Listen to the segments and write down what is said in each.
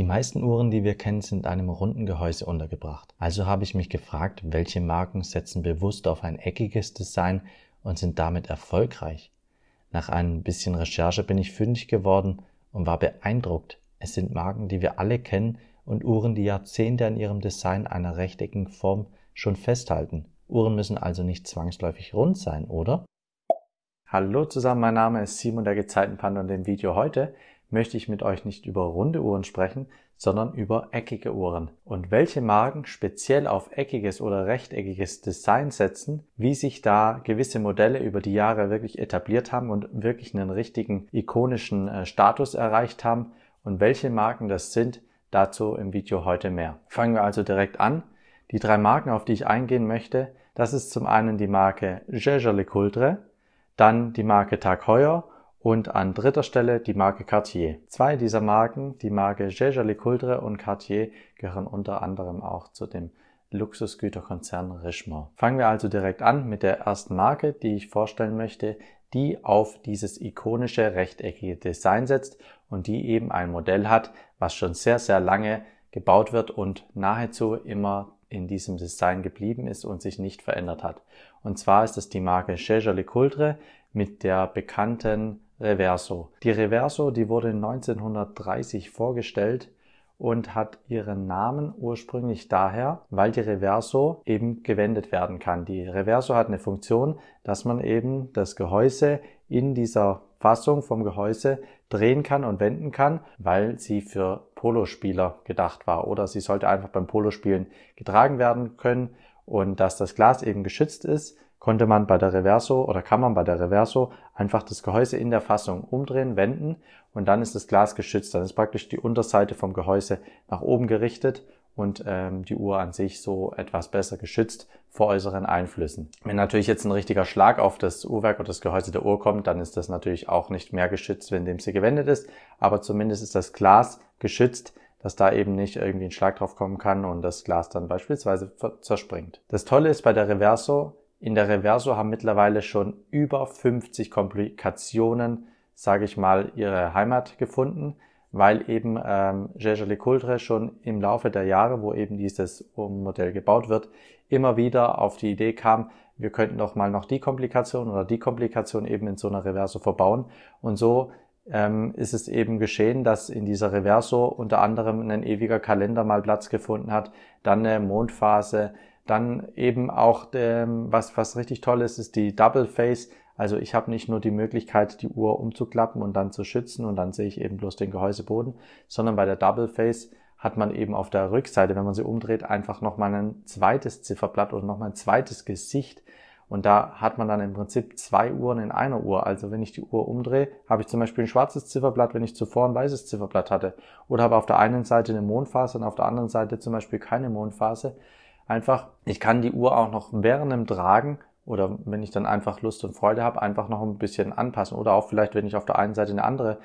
Die meisten Uhren, die wir kennen, sind in einem runden Gehäuse untergebracht. Also habe ich mich gefragt, welche Marken setzen bewusst auf ein eckiges Design und sind damit erfolgreich. Nach ein bisschen Recherche bin ich fündig geworden und war beeindruckt. Es sind Marken, die wir alle kennen und Uhren, die Jahrzehnte an ihrem Design einer rechteckigen Form schon festhalten. Uhren müssen also nicht zwangsläufig rund sein, oder? Hallo zusammen, mein Name ist Simon der Gezeitenpanda und im Video heute möchte ich mit euch nicht über runde Uhren sprechen, sondern über eckige Uhren. Und welche Marken speziell auf eckiges oder rechteckiges Design setzen, wie sich da gewisse Modelle über die Jahre wirklich etabliert haben und wirklich einen richtigen ikonischen äh, Status erreicht haben und welche Marken das sind, dazu im Video heute mehr. Fangen wir also direkt an. Die drei Marken, auf die ich eingehen möchte, das ist zum einen die Marke Jaeger Le Coultre, dann die Marke Tag Heuer und an dritter Stelle die Marke Cartier. Zwei dieser Marken, die Marke Jaeger-LeCoultre und Cartier, gehören unter anderem auch zu dem Luxusgüterkonzern Richemont. Fangen wir also direkt an mit der ersten Marke, die ich vorstellen möchte, die auf dieses ikonische rechteckige Design setzt und die eben ein Modell hat, was schon sehr, sehr lange gebaut wird und nahezu immer in diesem Design geblieben ist und sich nicht verändert hat. Und zwar ist es die Marke Jaeger LeCoultre mit der bekannten Reverso. Die Reverso, die wurde 1930 vorgestellt und hat ihren Namen ursprünglich daher, weil die Reverso eben gewendet werden kann. Die Reverso hat eine Funktion, dass man eben das Gehäuse in dieser Fassung vom Gehäuse drehen kann und wenden kann, weil sie für Polospieler gedacht war oder sie sollte einfach beim Polospielen getragen werden können und dass das Glas eben geschützt ist konnte man bei der Reverso oder kann man bei der Reverso einfach das Gehäuse in der Fassung umdrehen, wenden und dann ist das Glas geschützt. Dann ist praktisch die Unterseite vom Gehäuse nach oben gerichtet und ähm, die Uhr an sich so etwas besser geschützt vor äußeren Einflüssen. Wenn natürlich jetzt ein richtiger Schlag auf das Uhrwerk oder das Gehäuse der Uhr kommt, dann ist das natürlich auch nicht mehr geschützt, wenn dem sie gewendet ist, aber zumindest ist das Glas geschützt, dass da eben nicht irgendwie ein Schlag drauf kommen kann und das Glas dann beispielsweise zerspringt. Das Tolle ist bei der Reverso, in der Reverso haben mittlerweile schon über 50 Komplikationen, sage ich mal, ihre Heimat gefunden, weil eben ähm, Gégé Coultre schon im Laufe der Jahre, wo eben dieses Modell gebaut wird, immer wieder auf die Idee kam, wir könnten doch mal noch die Komplikation oder die Komplikation eben in so einer Reverso verbauen. Und so ähm, ist es eben geschehen, dass in dieser Reverso unter anderem ein ewiger Kalender mal Platz gefunden hat, dann eine Mondphase, dann eben auch, ähm, was, was richtig toll ist, ist die Double Face. Also ich habe nicht nur die Möglichkeit, die Uhr umzuklappen und dann zu schützen und dann sehe ich eben bloß den Gehäuseboden, sondern bei der Double Face hat man eben auf der Rückseite, wenn man sie umdreht, einfach nochmal ein zweites Zifferblatt oder nochmal ein zweites Gesicht. Und da hat man dann im Prinzip zwei Uhren in einer Uhr. Also wenn ich die Uhr umdrehe, habe ich zum Beispiel ein schwarzes Zifferblatt, wenn ich zuvor ein weißes Zifferblatt hatte. Oder habe auf der einen Seite eine Mondphase und auf der anderen Seite zum Beispiel keine Mondphase einfach, ich kann die Uhr auch noch während dem Tragen oder wenn ich dann einfach Lust und Freude habe, einfach noch ein bisschen anpassen. Oder auch vielleicht, wenn ich auf der einen Seite eine andere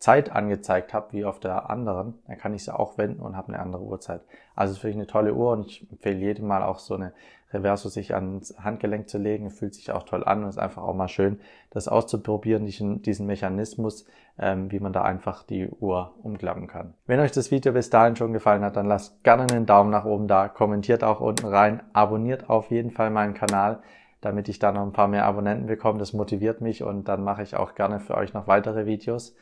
Zeit angezeigt habe wie auf der anderen, dann kann ich sie auch wenden und habe eine andere Uhrzeit. Also es ist wirklich eine tolle Uhr und ich empfehle jedem mal auch so eine Reverso sich ans Handgelenk zu legen. Fühlt sich auch toll an und ist einfach auch mal schön, das auszuprobieren, diesen, diesen Mechanismus, ähm, wie man da einfach die Uhr umklappen kann. Wenn euch das Video bis dahin schon gefallen hat, dann lasst gerne einen Daumen nach oben da, kommentiert auch unten rein, abonniert auf jeden Fall meinen Kanal damit ich da noch ein paar mehr Abonnenten bekomme. Das motiviert mich und dann mache ich auch gerne für euch noch weitere Videos.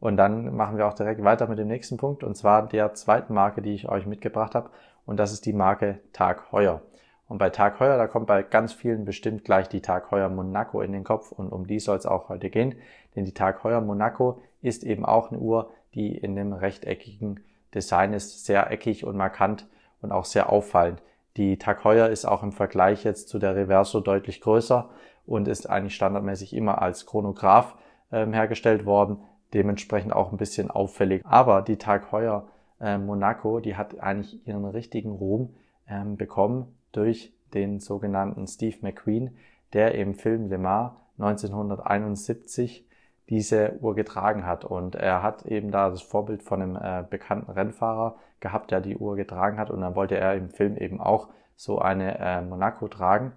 Und dann machen wir auch direkt weiter mit dem nächsten Punkt und zwar der zweiten Marke, die ich euch mitgebracht habe. Und das ist die Marke Tag Heuer. Und bei Tag Heuer, da kommt bei ganz vielen bestimmt gleich die Tag Heuer Monaco in den Kopf und um die soll es auch heute gehen. Denn die Tag Heuer Monaco ist eben auch eine Uhr, die in dem rechteckigen Design ist, sehr eckig und markant und auch sehr auffallend. Die Tag Heuer ist auch im Vergleich jetzt zu der Reverso deutlich größer und ist eigentlich standardmäßig immer als Chronograph äh, hergestellt worden dementsprechend auch ein bisschen auffällig. Aber die Tag Heuer äh, Monaco, die hat eigentlich ihren richtigen Ruhm ähm, bekommen durch den sogenannten Steve McQueen, der im Film Le Mans 1971 diese Uhr getragen hat. Und er hat eben da das Vorbild von einem äh, bekannten Rennfahrer gehabt, der die Uhr getragen hat. Und dann wollte er im Film eben auch so eine äh, Monaco tragen.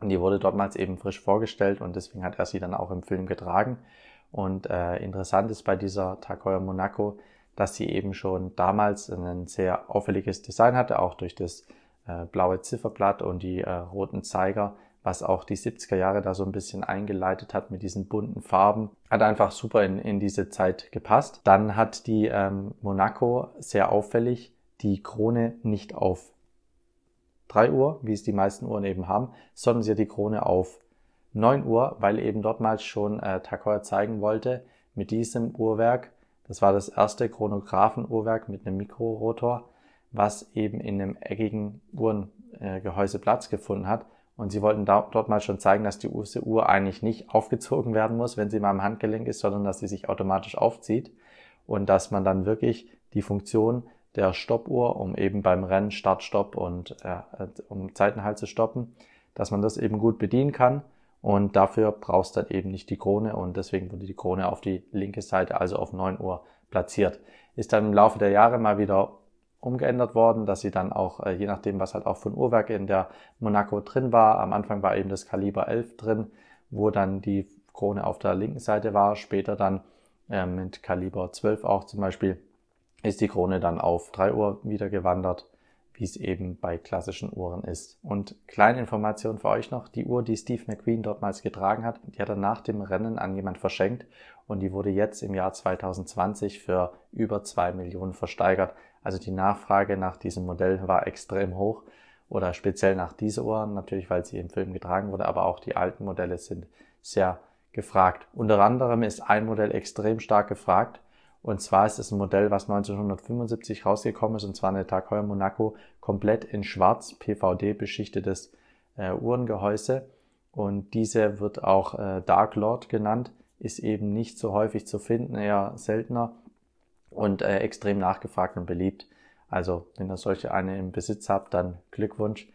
Und die wurde dortmals eben frisch vorgestellt und deswegen hat er sie dann auch im Film getragen. Und äh, interessant ist bei dieser Takoya Monaco, dass sie eben schon damals ein sehr auffälliges Design hatte, auch durch das äh, blaue Zifferblatt und die äh, roten Zeiger, was auch die 70er Jahre da so ein bisschen eingeleitet hat mit diesen bunten Farben. Hat einfach super in, in diese Zeit gepasst. Dann hat die ähm, Monaco sehr auffällig die Krone nicht auf 3 Uhr, wie es die meisten Uhren eben haben, sondern sie hat die Krone auf 9 Uhr, weil eben dort mal schon äh, Takoya zeigen wollte, mit diesem Uhrwerk, das war das erste Chronographen-Uhrwerk mit einem Mikrorotor, was eben in einem eckigen Uhrengehäuse Platz gefunden hat. Und sie wollten da, dort mal schon zeigen, dass die Uhr eigentlich nicht aufgezogen werden muss, wenn sie mal am Handgelenk ist, sondern dass sie sich automatisch aufzieht und dass man dann wirklich die Funktion der Stoppuhr, um eben beim Rennen Start, Stopp und äh, äh um Zeiten halt zu stoppen, dass man das eben gut bedienen kann und dafür brauchst du dann eben nicht die Krone und deswegen wurde die Krone auf die linke Seite, also auf 9 Uhr platziert. Ist dann im Laufe der Jahre mal wieder umgeändert worden, dass sie dann auch, äh, je nachdem, was halt auch von Uhrwerk in der Monaco drin war, am Anfang war eben das Kaliber 11 drin, wo dann die Krone auf der linken Seite war, später dann ähm, mit Kaliber 12 auch zum Beispiel, ist die Krone dann auf 3 Uhr wieder gewandert wie es eben bei klassischen Uhren ist. Und kleine Information für euch noch, die Uhr, die Steve McQueen dortmals getragen hat, die hat er nach dem Rennen an jemand verschenkt und die wurde jetzt im Jahr 2020 für über zwei Millionen versteigert. Also die Nachfrage nach diesem Modell war extrem hoch oder speziell nach dieser Uhr, natürlich weil sie im Film getragen wurde, aber auch die alten Modelle sind sehr gefragt. Unter anderem ist ein Modell extrem stark gefragt und zwar ist es ein Modell, was 1975 rausgekommen ist, und zwar eine Tag Heuer Monaco, komplett in schwarz, PVD beschichtetes äh, Uhrengehäuse. Und diese wird auch äh, Dark Lord genannt, ist eben nicht so häufig zu finden, eher seltener und äh, extrem nachgefragt und beliebt. Also, wenn ihr solche eine im Besitz habt, dann Glückwunsch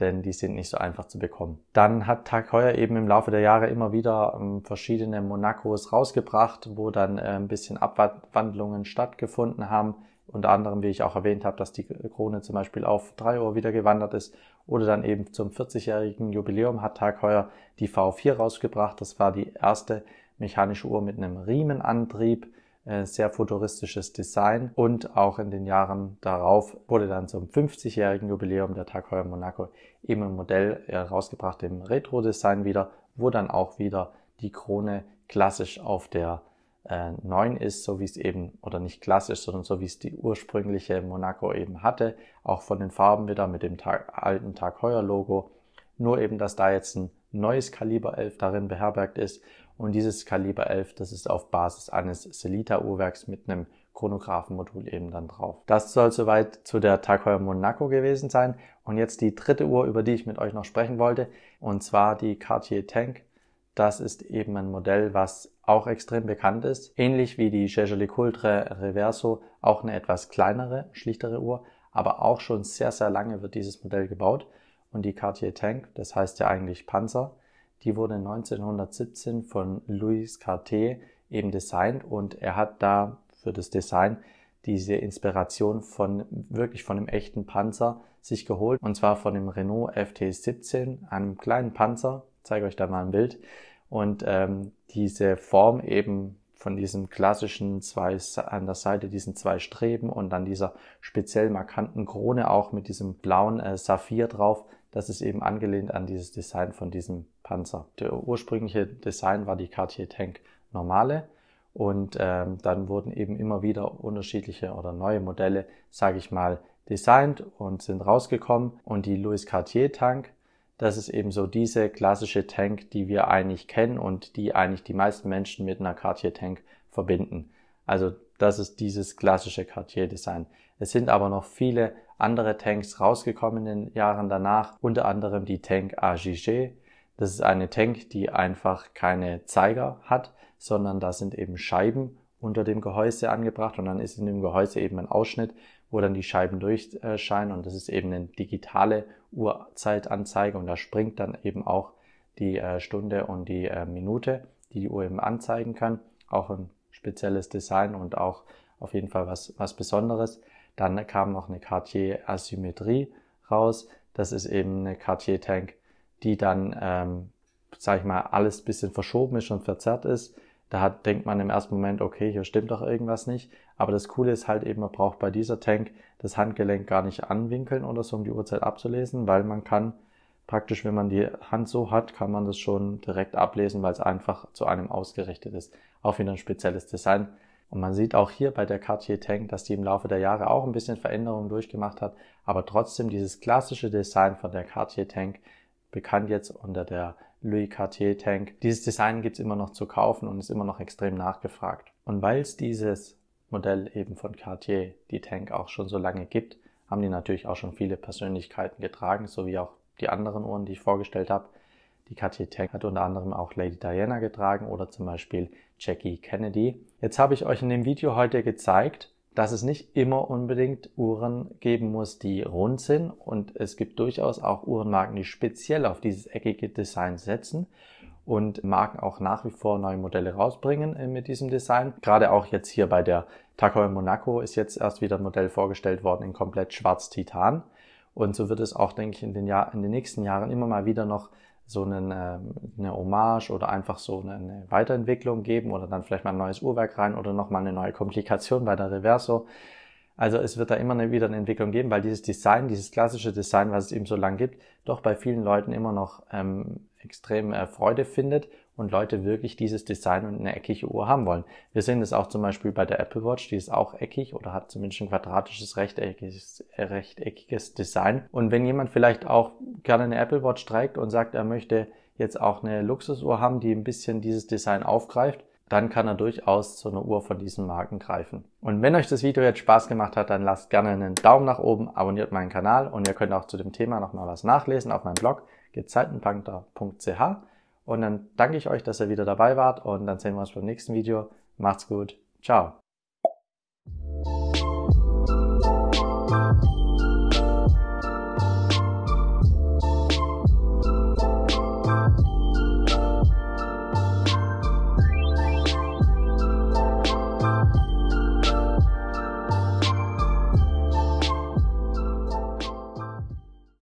denn die sind nicht so einfach zu bekommen. Dann hat Tag Heuer eben im Laufe der Jahre immer wieder ähm, verschiedene Monacos rausgebracht, wo dann äh, ein bisschen Abwandlungen stattgefunden haben. Unter anderem, wie ich auch erwähnt habe, dass die Krone zum Beispiel auf 3 Uhr wieder gewandert ist oder dann eben zum 40-jährigen Jubiläum hat Tag Heuer die V4 rausgebracht. Das war die erste mechanische Uhr mit einem Riemenantrieb äh, sehr futuristisches Design und auch in den Jahren darauf wurde dann zum 50-jährigen Jubiläum der Tag Heuer Monaco eben ein Modell herausgebracht äh, im Retro-Design wieder, wo dann auch wieder die Krone klassisch auf der äh, 9 ist, so wie es eben, oder nicht klassisch, sondern so wie es die ursprüngliche Monaco eben hatte, auch von den Farben wieder mit dem Tag, alten Tag Heuer Logo, nur eben, dass da jetzt ein neues Kaliber 11 darin beherbergt ist und dieses Kaliber 11, das ist auf Basis eines Selita Uhrwerks mit einem Chronographenmodul eben dann drauf. Das soll soweit zu der Takoya Monaco gewesen sein. Und jetzt die dritte Uhr, über die ich mit euch noch sprechen wollte, und zwar die Cartier Tank. Das ist eben ein Modell, was auch extrem bekannt ist. Ähnlich wie die Chevrolet Coultre Reverso, auch eine etwas kleinere, schlichtere Uhr, aber auch schon sehr, sehr lange wird dieses Modell gebaut. Und die Cartier Tank, das heißt ja eigentlich Panzer, die wurde 1917 von Louis Cartier eben designt und er hat da für das Design diese Inspiration von wirklich von einem echten Panzer sich geholt und zwar von dem Renault FT17, einem kleinen Panzer. Ich zeige euch da mal ein Bild und ähm, diese Form eben von diesem klassischen zwei an der Seite diesen zwei Streben und dann dieser speziell markanten Krone auch mit diesem blauen äh, Saphir drauf das ist eben angelehnt an dieses Design von diesem Panzer. Der ursprüngliche Design war die Cartier Tank normale und ähm, dann wurden eben immer wieder unterschiedliche oder neue Modelle, sage ich mal, designt und sind rausgekommen. Und die Louis Cartier Tank, das ist eben so diese klassische Tank, die wir eigentlich kennen und die eigentlich die meisten Menschen mit einer Cartier Tank verbinden. Also das ist dieses klassische Cartier-Design. Es sind aber noch viele andere Tanks rausgekommen in den Jahren danach, unter anderem die Tank AGG. Das ist eine Tank, die einfach keine Zeiger hat, sondern da sind eben Scheiben unter dem Gehäuse angebracht und dann ist in dem Gehäuse eben ein Ausschnitt, wo dann die Scheiben durchscheinen und das ist eben eine digitale Uhrzeitanzeige und da springt dann eben auch die äh, Stunde und die äh, Minute, die die Uhr eben anzeigen kann. Auch ein spezielles Design und auch auf jeden Fall was, was Besonderes. Dann kam noch eine Cartier Asymmetrie raus. Das ist eben eine Cartier Tank, die dann, ähm, sag ich mal, alles bisschen verschoben ist und verzerrt ist. Da hat, denkt man im ersten Moment, okay, hier stimmt doch irgendwas nicht. Aber das Coole ist halt eben, man braucht bei dieser Tank das Handgelenk gar nicht anwinkeln oder so, um die Uhrzeit abzulesen, weil man kann praktisch, wenn man die Hand so hat, kann man das schon direkt ablesen, weil es einfach zu einem ausgerichtet ist auch wieder ein spezielles Design. Und man sieht auch hier bei der Cartier Tank, dass die im Laufe der Jahre auch ein bisschen Veränderungen durchgemacht hat, aber trotzdem dieses klassische Design von der Cartier Tank, bekannt jetzt unter der Louis Cartier Tank, dieses Design gibt es immer noch zu kaufen und ist immer noch extrem nachgefragt. Und weil es dieses Modell eben von Cartier, die Tank, auch schon so lange gibt, haben die natürlich auch schon viele Persönlichkeiten getragen, so wie auch die anderen Uhren, die ich vorgestellt habe. Die Katja Tech hat unter anderem auch Lady Diana getragen oder zum Beispiel Jackie Kennedy. Jetzt habe ich euch in dem Video heute gezeigt, dass es nicht immer unbedingt Uhren geben muss, die rund sind und es gibt durchaus auch Uhrenmarken, die speziell auf dieses eckige Design setzen und Marken auch nach wie vor neue Modelle rausbringen äh, mit diesem Design. Gerade auch jetzt hier bei der Takao Monaco ist jetzt erst wieder ein Modell vorgestellt worden in komplett schwarz Titan und so wird es auch, denke ich, in den, Jahr in den nächsten Jahren immer mal wieder noch so einen, ähm, eine Hommage oder einfach so eine Weiterentwicklung geben oder dann vielleicht mal ein neues Uhrwerk rein oder nochmal eine neue Komplikation bei der Reverso. Also es wird da immer wieder eine Entwicklung geben, weil dieses Design, dieses klassische Design, was es eben so lang gibt, doch bei vielen Leuten immer noch ähm, extrem äh, Freude findet und Leute wirklich dieses Design und eine eckige Uhr haben wollen. Wir sehen das auch zum Beispiel bei der Apple Watch, die ist auch eckig oder hat zumindest ein quadratisches, rechteckiges, äh, rechteckiges Design. Und wenn jemand vielleicht auch gerne eine Apple Watch trägt und sagt, er möchte jetzt auch eine Luxusuhr haben, die ein bisschen dieses Design aufgreift, dann kann er durchaus zu einer Uhr von diesen Marken greifen. Und wenn euch das Video jetzt Spaß gemacht hat, dann lasst gerne einen Daumen nach oben, abonniert meinen Kanal und ihr könnt auch zu dem Thema nochmal was nachlesen auf meinem Blog gezeitenpunkter.ch. Und dann danke ich euch, dass ihr wieder dabei wart und dann sehen wir uns beim nächsten Video. Macht's gut. Ciao.